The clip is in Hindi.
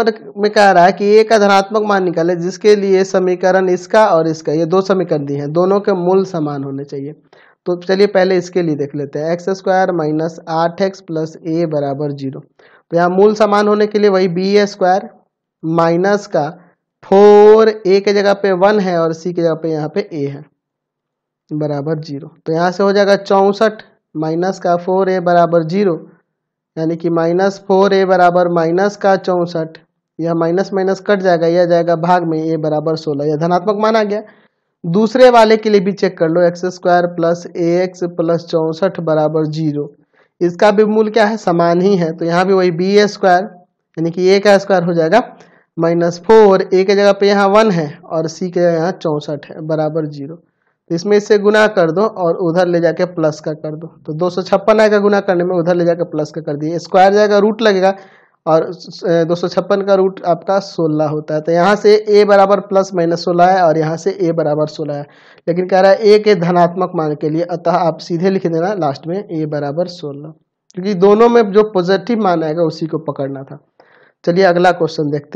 मतलब में कह रहा है कि ए का धनात्मक मान निकाले जिसके लिए समीकरण इसका और इसका ये दो समीकरण दिए हैं दोनों के मूल समान होने चाहिए तो चलिए पहले इसके लिए देख लेते हैं एक्स स्क्वायर माइनस आठ एक्स प्लस ए बराबर जीरो तो यहाँ मूल समान होने के लिए वही बी स्क्वायर माइनस का फोर ए के जगह पे वन है और सी के जगह पे यहाँ पे ए है बराबर जीरो तो यहाँ से हो जाएगा चौंसठ माइनस का फोर ए बराबर जीरो यानी कि माइनस फोर ए बराबर माइनस का चौंसठ यह माइनस माइनस कट जाएगा यह जाएगा भाग में ए बराबर सोलह यह धनात्मक माना गया दूसरे वाले के लिए भी चेक कर लो x square plus a x plus चौंसठ बराबर जीरो इसका भी मूल क्या है समान ही है तो यहाँ भी वही बी ए स्क्वायर यानी कि ए का स्क्वायर हो जाएगा माइनस फोर ए के जगह पे यहाँ वन है और सी के जगह यहाँ चौंसठ है बराबर जीरो तो इसमें इससे गुना कर दो और उधर ले जाके प्लस का कर दो तो दो सौ छप्पन आएगा गुना करने में उधर ले जाकर प्लस का कर दिए स्क्वायर जाएगा रूट लगेगा और दो सौ छप्पन का रूट आपका सोलह होता है तो यहाँ से ए बराबर प्लस माइनस सोलह है और यहाँ से ए बराबर सोलह है लेकिन कह रहा है ए के धनात्मक मान के लिए अतः आप सीधे लिख देना लास्ट में ए बराबर सोलह क्योंकि दोनों में जो पॉजिटिव मान आएगा उसी को पकड़ना था चलिए अगला क्वेश्चन देखते हैं